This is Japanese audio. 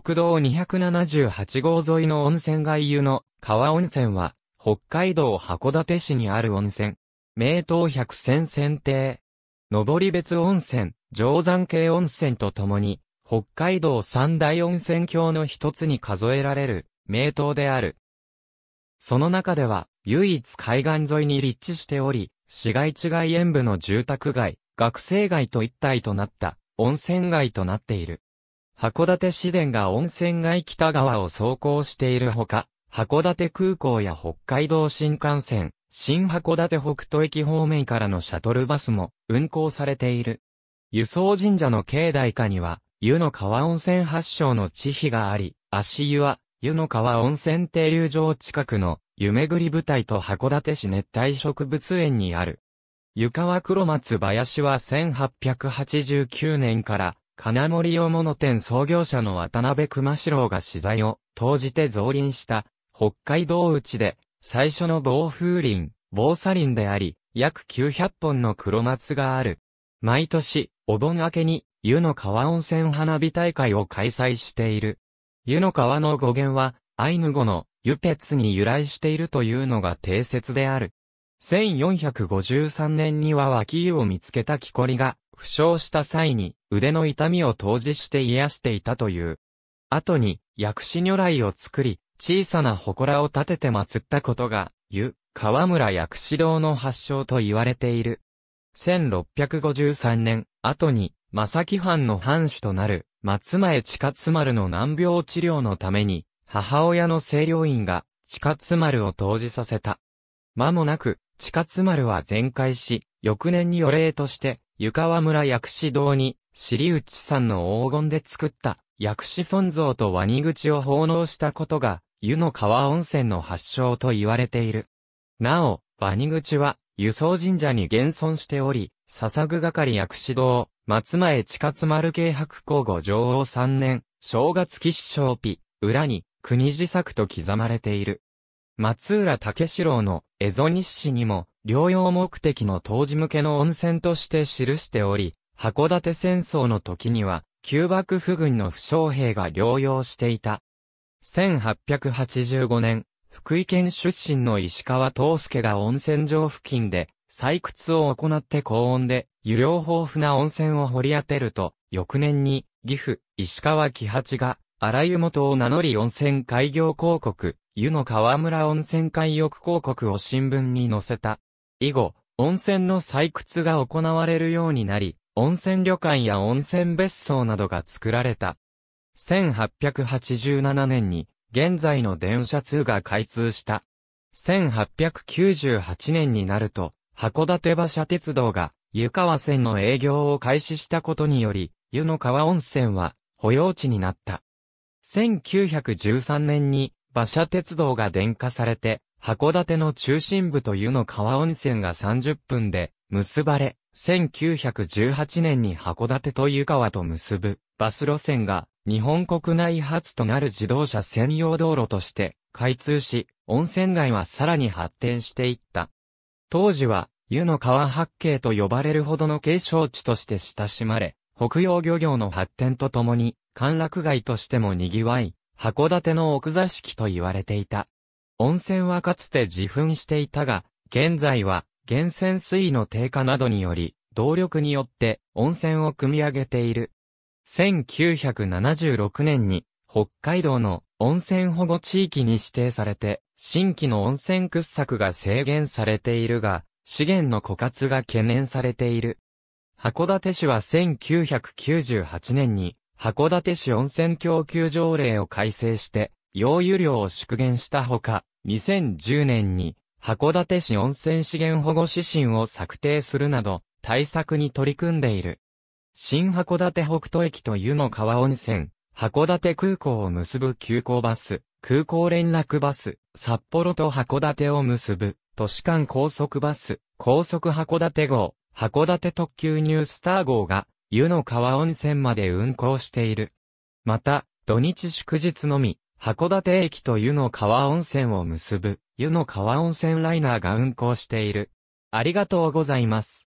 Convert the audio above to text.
国道278号沿いの温泉街湯の川温泉は、北海道函館市にある温泉。名湯百選選定。登別温泉、定山系温泉とともに、北海道三大温泉郷の一つに数えられる、名湯である。その中では、唯一海岸沿いに立地しており、市街地外縁部の住宅街、学生街と一体となった、温泉街となっている。函館市電が温泉街北側を走行しているほか、函館空港や北海道新幹線、新函館北斗駅方面からのシャトルバスも運行されている。輸送神社の境内下には、湯の川温泉発祥の地碑があり、足湯は、湯の川温泉停留場近くの、湯巡り舞台と函館市熱帯植物園にある。湯川黒松林は1889年から金森用物店創業者の渡辺熊四郎が資材を投じて増林した北海道内で最初の防風林、防砂林であり、約900本の黒松がある。毎年、お盆明けに湯の川温泉花火大会を開催している。湯の川の語源は、アイヌ語の湯ツに由来しているというのが定説である。1453年には脇湯を見つけた木こりが、負傷した際に、腕の痛みを投じして癒していたという。後に、薬師如来を作り、小さな祠を建てて祀ったことが、湯、河村薬師堂の発祥と言われている。1653年、後に、正木藩の藩主となる、松前地下津丸の難病治療のために、母親の清涼院が、地下津丸を投じさせた。間もなく、地下津丸は全壊し、翌年に予例として、湯川村薬師堂に、尻内さんの黄金で作った薬師尊像とワニ口を奉納したことが、湯の川温泉の発祥と言われている。なお、ワニ口は、輸送神社に現存しており、笹具係薬師堂、松前地下津丸慶白皇后上王三年、正月吉祥日、裏に、国自作と刻まれている。松浦武四郎の蝦夷日誌にも、療養目的の当時向けの温泉として記しており、函館戦争の時には、旧幕府軍の負傷兵が療養していた。1885年、福井県出身の石川東介が温泉場付近で、採掘を行って高温で、湯量豊富な温泉を掘り当てると、翌年に、岐阜、石川喜八が、荒湯元を名乗り温泉開業広告、湯の川村温泉開浴広告を新聞に載せた。以後、温泉の採掘が行われるようになり、温泉旅館や温泉別荘などが作られた。1887年に、現在の電車通が開通した。1898年になると、函館馬車鉄道が、湯川線の営業を開始したことにより、湯の川温泉は、保養地になった。1913年に、馬車鉄道が電化されて、函館の中心部と湯の川温泉が30分で、結ばれ、1918年に函館と湯川と結ぶバス路線が日本国内初となる自動車専用道路として開通し、温泉街はさらに発展していった。当時は湯の川八景と呼ばれるほどの景勝地として親しまれ、北洋漁業の発展とともに、歓楽街としても賑わい、函館の奥座敷と言われていた。温泉はかつて自噴していたが、現在は源泉水位の低下などにより、動力によって温泉を組み上げている。1976年に北海道の温泉保護地域に指定されて、新規の温泉掘削が制限されているが、資源の枯渇が懸念されている。函館市は1998年に、函館市温泉供給条例を改正して、用油量を縮減したほか、2010年に函館市温泉資源保護指針を策定するなど、対策に取り組んでいる。新函館北斗駅と湯の川温泉、函館空港を結ぶ急行バス、空港連絡バス、札幌と函館を結ぶ、都市間高速バス、高速函館号、函館特急ニュースター号が、湯の川温泉まで運行している。また、土日祝日のみ、函館駅と湯の川温泉を結ぶ、湯の川温泉ライナーが運行している。ありがとうございます。